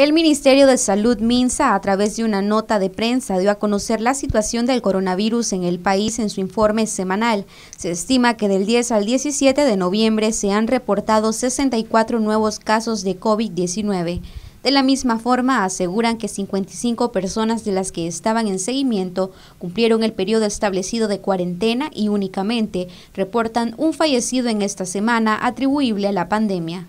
El Ministerio de Salud Minsa, a través de una nota de prensa, dio a conocer la situación del coronavirus en el país en su informe semanal. Se estima que del 10 al 17 de noviembre se han reportado 64 nuevos casos de COVID-19. De la misma forma, aseguran que 55 personas de las que estaban en seguimiento cumplieron el periodo establecido de cuarentena y únicamente reportan un fallecido en esta semana atribuible a la pandemia.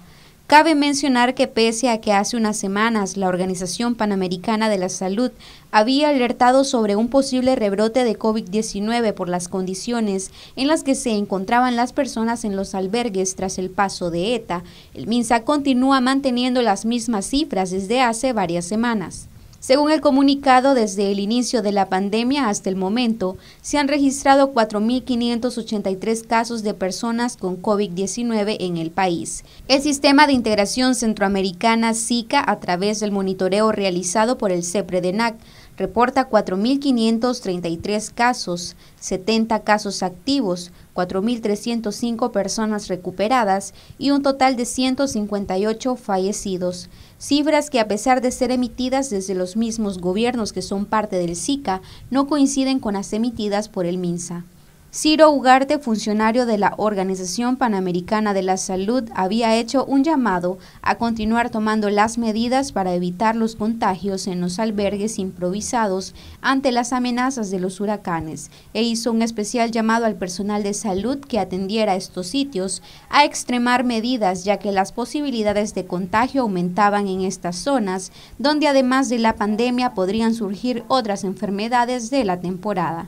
Cabe mencionar que pese a que hace unas semanas la Organización Panamericana de la Salud había alertado sobre un posible rebrote de COVID-19 por las condiciones en las que se encontraban las personas en los albergues tras el paso de ETA, el MINSA continúa manteniendo las mismas cifras desde hace varias semanas. Según el comunicado, desde el inicio de la pandemia hasta el momento, se han registrado 4.583 casos de personas con COVID-19 en el país. El Sistema de Integración Centroamericana SICA, a través del monitoreo realizado por el CEPREDENAC, reporta 4.533 casos, 70 casos activos, 4.305 personas recuperadas y un total de 158 fallecidos. Cifras que a pesar de ser emitidas desde los mismos gobiernos que son parte del SICA, no coinciden con las emitidas por el MINSA. Ciro Ugarte, funcionario de la Organización Panamericana de la Salud, había hecho un llamado a continuar tomando las medidas para evitar los contagios en los albergues improvisados ante las amenazas de los huracanes e hizo un especial llamado al personal de salud que atendiera estos sitios a extremar medidas ya que las posibilidades de contagio aumentaban en estas zonas donde además de la pandemia podrían surgir otras enfermedades de la temporada.